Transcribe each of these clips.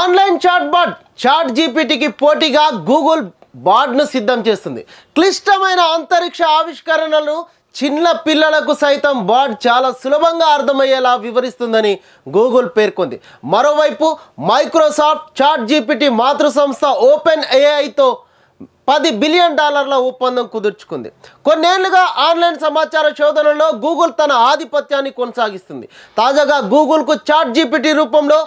online chat bot chat జీపీటీకి పోటీగా Google బాట్ను సిద్ధం చేస్తుంది క్లిష్టమైన అంతరిక్ష ఆవిష్కరణలు చిన్న పిల్లలకు సైతం బాట్ చాలా సులభంగా అర్థమయ్యేలా వివరిస్తుందని గూగుల్ పేర్కొంది మరోవైపు మైక్రోసాఫ్ట్ చాట్ జీపీటీ మాతృ సంస్థ ఓపెన్ ఏఐతో పది బిలియన్ డాలర్ల ఒప్పందం కుదుర్చుకుంది కొన్నేళ్లుగా ఆన్లైన్ సమాచార శోధనలో గూగుల్ తన ఆధిపత్యాన్ని కొనసాగిస్తుంది తాజాగా గూగుల్కు చాట్ జీపీటీ రూపంలో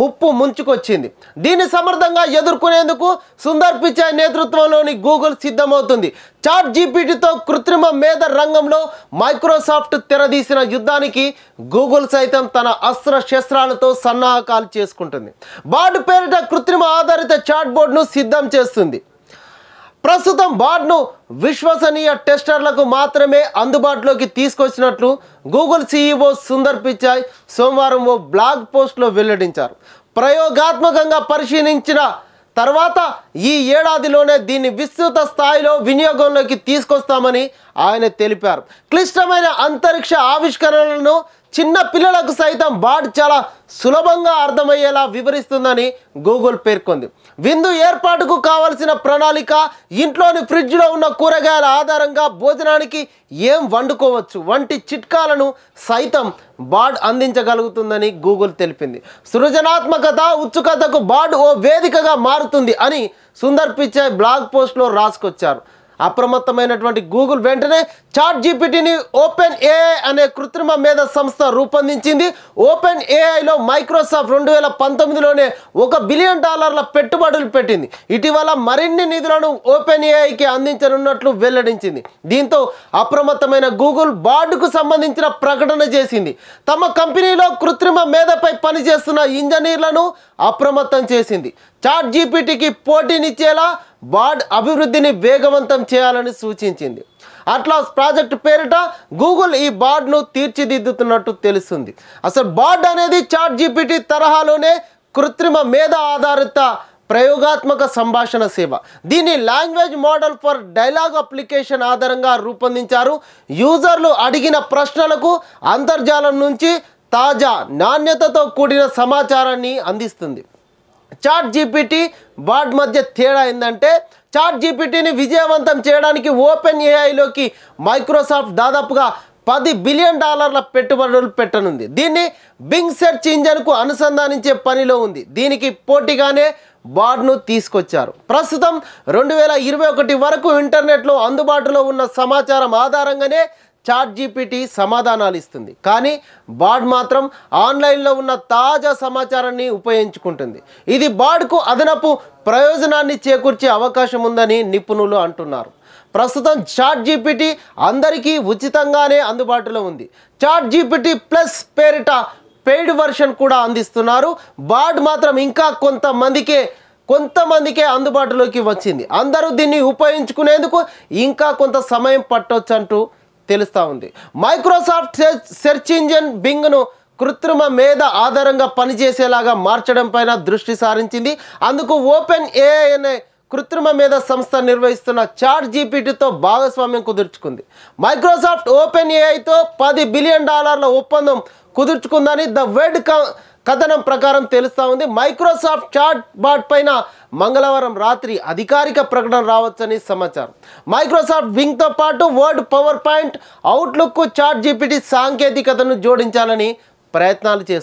ముప్పు ముంచుకొచ్చింది దీన్ని సమర్థంగా ఎదుర్కొనేందుకు సుందర్ పిచాయ్ నేతృత్వంలోని గూగుల్ సిద్ధమవుతుంది చాట్ జీపీటీతో కృత్రిమ మేధ రంగంలో మైక్రోసాఫ్ట్ తెరదీసిన యుద్ధానికి గూగుల్ సైతం తన అస్త్ర శస్త్రాలతో సన్నాహకాలు చేసుకుంటుంది బార్డు పేరిట కృత్రిమ ఆధారిత చాట్ బోర్డును సిద్ధం చేస్తుంది ప్రస్తుతం బాడ్ను విశ్వసనీయ టెస్టర్లకు మాత్రమే అందుబాటులోకి తీసుకొచ్చినట్లు గూగుల్ సీఈఓ సుందర్ పిచాయ్ సోమవారం ఓ బ్లాగ్ పోస్ట్లో వెల్లడించారు ప్రయోగాత్మకంగా పరిశీలించిన తర్వాత ఈ ఏడాదిలోనే దీన్ని విస్తృత స్థాయిలో వినియోగంలోకి తీసుకొస్తామని ఆయన తెలిపారు క్లిష్టమైన అంతరిక్ష ఆవిష్కరణలను చిన్న పిల్లలకు సైతం బాడ్ చాలా సులభంగా అర్థమయ్యేలా వివరిస్తుందని గూగుల్ పేర్కొంది విందు ఏర్పాటుకు కావలసిన ప్రణాళిక ఇంట్లోని ఫ్రిడ్జ్లో ఉన్న కూరగాయల ఆధారంగా భోజనానికి ఏం వండుకోవచ్చు వంటి చిట్కాలను సైతం బాడ్ అందించగలుగుతుందని గూగుల్ తెలిపింది సృజనాత్మకత ఉత్సుకతకు బాడ్ ఓ వేదికగా మారుతుంది అని సుందర్ పిచ్చయ్ బ్లాగ్ పోస్ట్లో రాసుకొచ్చారు అప్రమత్తమైనటువంటి గూగుల్ వెంటనే చాట్ జీపీటీని ఓపెన్ ఏఐ అనే కృత్రిమ మేధ సంస్థ రూపొందించింది ఓపెన్ ఏఐలో మైక్రోసాఫ్ట్ రెండు వేల పంతొమ్మిదిలోనే ఒక బిలియన్ డాలర్ల పెట్టుబడులు పెట్టింది ఇటీవల మరిన్ని నిధులను ఓపెన్ ఏఐకి అందించనున్నట్లు వెల్లడించింది దీంతో అప్రమత్తమైన గూగుల్ బార్డుకు సంబంధించిన ప్రకటన చేసింది తమ కంపెనీలో కృత్రిమ మేధపై పనిచేస్తున్న ఇంజనీర్లను అప్రమత్తం చేసింది చాట్ జీపీటీకి పోటీనిచ్చేలా బార్డ్ అభివృద్ధిని వేగవంతం చేయాలని సూచించింది అట్లాస్ ప్రాజెక్ట్ పేరిట గూగుల్ ఈ బార్డ్ను తీర్చిదిద్దుతున్నట్టు తెలుస్తుంది అసలు బార్డ్ అనేది చాట్ జీపీటీ తరహాలోనే కృత్రిమ మేధ ఆధారిత ప్రయోగాత్మక సంభాషణ సేవ దీని language model for dialogue application ఆధారంగా రూపొందించారు యూజర్లు అడిగిన ప్రశ్నలకు అంతర్జాలం నుంచి తాజా నాణ్యతతో కూడిన సమాచారాన్ని అందిస్తుంది చాట్ జీపీటీ బాడ్ మధ్య తేడా ఏంటంటే చాట్ జీపీటీని విజయవంతం చేయడానికి ఓపెన్ ఏఐలోకి మైక్రోసాఫ్ట్ దాదాపుగా పది బిలియన్ డాలర్ల పెట్టుబడులు పెట్టనుంది దీన్ని బింగ్ సెర్చ్ ఇంజన్కు అనుసంధానించే పనిలో ఉంది దీనికి పోటీగానే బార్డ్ను తీసుకొచ్చారు ప్రస్తుతం రెండు వేల ఇరవై ఒకటి వరకు ఇంటర్నెట్లో అందుబాటులో ఉన్న సమాచారం ఆధారంగానే చాట్ జీపీటీ సమాధానాలు ఇస్తుంది కానీ బాడ్ మాత్రం ఆన్లైన్లో ఉన్న తాజా సమాచారాన్ని ఉపయోగించుకుంటుంది ఇది బాడ్కు అదనపు ప్రయోజనాన్ని చేకూర్చే అవకాశం ఉందని నిపుణులు అంటున్నారు ప్రస్తుతం చాట్ జీపీటీ అందరికీ ఉచితంగానే అందుబాటులో ఉంది చాట్ జీపీటీ ప్లస్ పేరిట పెయిడ్ వర్షన్ కూడా అందిస్తున్నారు బాడ్ మాత్రం ఇంకా కొంతమందికే కొంతమందికే అందుబాటులోకి వచ్చింది అందరూ దీన్ని ఉపయోగించుకునేందుకు ఇంకా కొంత సమయం పట్టవచ్చు అంటూ తెలుస్తూ ఉంది మైక్రోసాఫ్ట్ సెర్చ్ ఇంజిన్ బింగ్ను కృత్రిమ మేధ ఆధారంగా పనిచేసేలాగా మార్చడం పైన దృష్టి సారించింది అందుకు ఓపెన్ ఏఐ అనే కృత్రిమ మేధ సంస్థ నిర్వహిస్తున్న చాట్ జీపీటీతో భాగస్వామ్యం కుదుర్చుకుంది మైక్రోసాఫ్ట్ ఓపెన్ ఏఐతో పది బిలియన్ డాలర్ల ఒప్పందం కుదుర్చుకుందని ద వెడ్ కథనం ప్రకారం తెలుస్తూ ఉంది మైక్రోసాఫ్ట్ చాట్ బాట్ పైన మంగళవారం రాత్రి అధికారిక ప్రకటన రావచ్చని సమాచారం మైక్రోసాఫ్ట్ వింగ్తో పాటు Word PowerPoint Outlook chat GPT సాంకేతికతను జోడించాలని ప్రయత్నాలు చేస్తారు